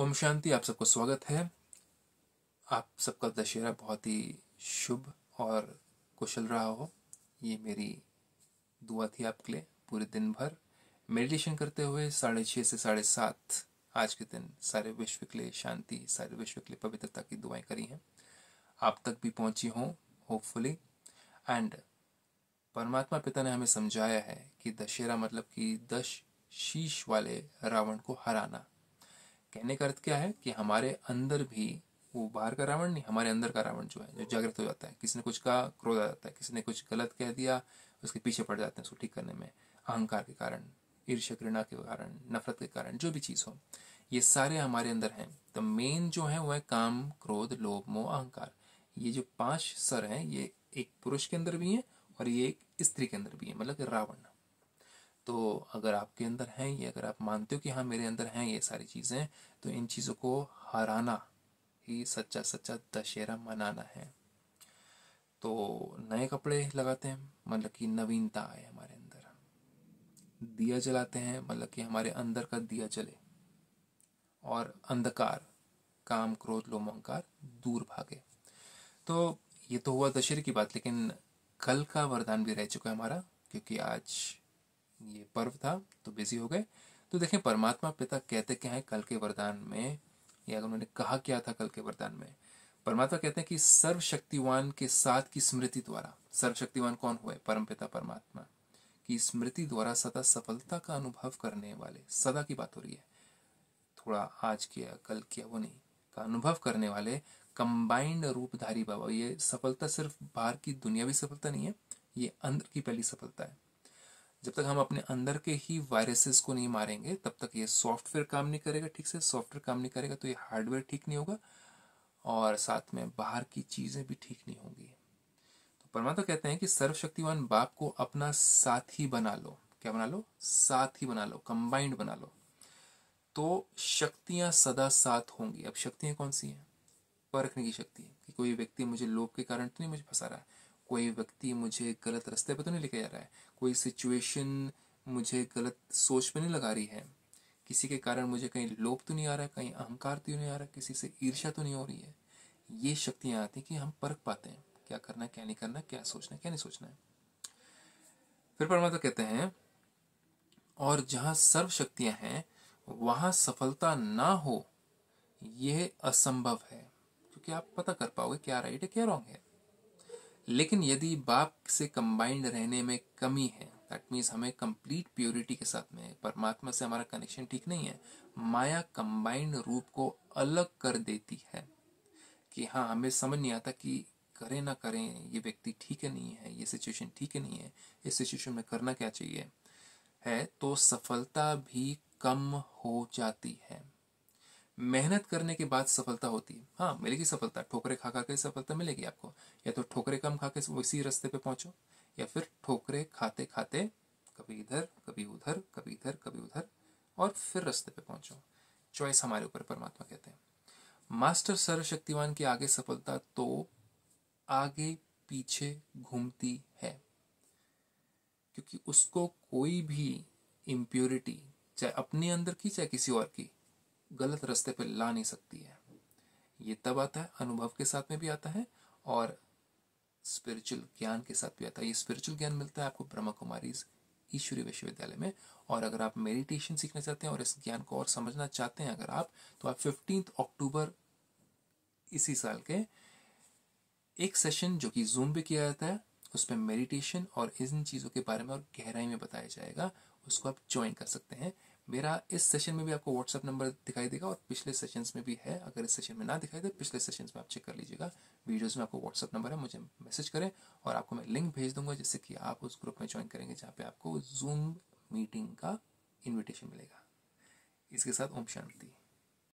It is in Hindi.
ओम शांति आप सबको स्वागत है आप सबका दशहरा बहुत ही शुभ और कुशल रहा हो ये मेरी दुआ थी आपके लिए पूरे दिन भर मेडिटेशन करते हुए साढ़े छः से साढ़े सात आज के दिन सारे विश्व के लिए शांति सारे विश्व के लिए पवित्रता की दुआएं करी हैं आप तक भी पहुंची हों होपफुली एंड परमात्मा पिता ने हमें समझाया है कि दशहरा मतलब कि दश शीश वाले रावण को हराना कहने का अर्थ क्या है कि हमारे अंदर भी वो बाहर का रावण नहीं हमारे अंदर का रावण जो है जो जागृत हो जाता है किसी ने कुछ कहा क्रोध आ जाता है किसी ने कुछ गलत कह दिया उसके पीछे पड़ जाते हैं उसको ठीक करने में अहंकार के कारण ईर्ष्य घृणा के कारण नफरत के कारण जो भी चीज़ हो ये सारे हमारे अंदर हैं तो मेन जो है वह है काम क्रोध लोभ मोह अहंकार ये जो पांच सर हैं ये एक पुरुष के अंदर भी हैं और ये एक स्त्री के अंदर भी है मतलब रावण तो अगर आपके अंदर हैं ये अगर आप मानते हो कि हाँ मेरे अंदर हैं ये सारी चीज़ें तो इन चीज़ों को हराना ही सच्चा सच्चा दशहरा मनाना है तो नए कपड़े लगाते हैं मतलब कि नवीनता आए हमारे अंदर दिया जलाते हैं मतलब कि हमारे अंदर का दिया जले और अंधकार काम क्रोध लोम दूर भागे तो ये तो हुआ दशहरे की बात लेकिन कल का वरदान भी रह चुका है हमारा क्योंकि आज ये पर्व था तो बिजी हो गए तो देखें परमात्मा पिता कहते क्या है कल के वरदान में या उन्होंने कहा क्या था कल के वरदान में परमात्मा कहते हैं कि सर्वशक्तिवान के साथ की स्मृति द्वारा सर्वशक्तिवान कौन हुए परम पिता परमात्मा की स्मृति द्वारा सदा सफलता का अनुभव करने वाले सदा की बात हो रही है थोड़ा आज किया कल किया वो नहीं का अनुभव करने वाले कंबाइंड रूपधारी बाबा ये सफलता सिर्फ बाहर की दुनियावी सफलता नहीं है ये अंदर की पहली सफलता है जब तक हम अपने अंदर के ही वायरसेस को नहीं मारेंगे तब तक ये सॉफ्टवेयर काम नहीं करेगा ठीक से सॉफ्टवेयर काम नहीं करेगा तो ये हार्डवेयर ठीक नहीं होगा और साथ में बाहर की चीज़ें भी ठीक नहीं होंगी तो परमात्मा कहते हैं कि सर्वशक्तिवान बाप को अपना साथी बना लो क्या बना लो साथी बना लो कंबाइंड बना लो तो शक्तियां सदा साथ होंगी अब शक्तियां कौन सी हैं परखने की शक्ति कि कोई व्यक्ति मुझे लोभ के कारण तो नहीं मुझे फंसा रहा है कोई व्यक्ति मुझे गलत रास्ते पर तो नहीं लेके जा रहा है कोई सिचुएशन मुझे गलत सोच पर नहीं लगा रही है किसी के कारण मुझे कहीं लोभ तो नहीं आ रहा है कहीं अहंकार तो नहीं आ रहा किसी से ईर्ष्या तो नहीं हो रही है ये शक्तियाँ आती कि हम परख पाते हैं क्या करना है क्या नहीं करना क्या सोचना है क्या नहीं सोचना है फिर परमात्मा कहते हैं और जहाँ सर्व शक्तियाँ हैं वहाँ सफलता ना हो यह असंभव है क्योंकि आप पता कर पाओगे क्या राइट है क्या रॉन्ग है लेकिन यदि बाप से कंबाइंड रहने में कमी है दैट मीन्स हमें कंप्लीट प्योरिटी के साथ में परमात्मा से हमारा कनेक्शन ठीक नहीं है माया कंबाइंड रूप को अलग कर देती है कि हाँ हमें समझ नहीं आता कि करें ना करें ये व्यक्ति ठीक है नहीं है ये सिचुएशन ठीक है नहीं है इस सिचुएशन में करना क्या चाहिए है तो सफलता भी कम हो जाती है मेहनत करने के बाद सफलता होती है हाँ मिलेगी सफलता ठोकरे खा खा के सफलता मिलेगी आपको या तो ठोकरे कम खा के इसी रास्ते पे पहुंचो या फिर ठोकरे खाते खाते कभी इधर कभी उधर कभी इधर कभी उधर और फिर रास्ते पे पहुंचो चॉइस हमारे ऊपर परमात्मा कहते हैं मास्टर सर्वशक्तिवान के आगे सफलता तो आगे पीछे घूमती है क्योंकि उसको कोई भी इम्प्योरिटी चाहे अपने अंदर की चाहे किसी और की गलत रास्ते पर ला नहीं सकती है ये तब आता है अनुभव के साथ में भी आता है और स्पिरिचुअल ज्ञान के साथ भी आता है ये स्पिरिचुअल ज्ञान मिलता है आपको ब्रह्मा कुमारी ईश्वरीय विश्वविद्यालय में और अगर आप मेडिटेशन सीखना चाहते हैं और इस ज्ञान को और समझना चाहते हैं अगर आप तो आप फिफ्टीन अक्टूबर इसी साल के एक सेशन जो कि जूम पे किया जाता है उसमें मेडिटेशन और इन चीज़ों के बारे में और गहराई में बताया जाएगा उसको आप ज्वाइन कर सकते हैं मेरा इस सेशन में भी आपको व्हाट्सअप नंबर दिखाई देगा और पिछले सेशन में भी है अगर इस सेशन में ना दिखाई दे पिछले सेशन में आप चेक कर लीजिएगा वीडियोज़ में आपको व्हाट्सअप नंबर है मुझे मैसेज करें और आपको मैं लिंक भेज दूंगा जिससे कि आप उस ग्रुप में ज्वाइन करेंगे जहाँ पे आपको जूम मीटिंग का इन्विटेशन मिलेगा इसके साथ ओम शांति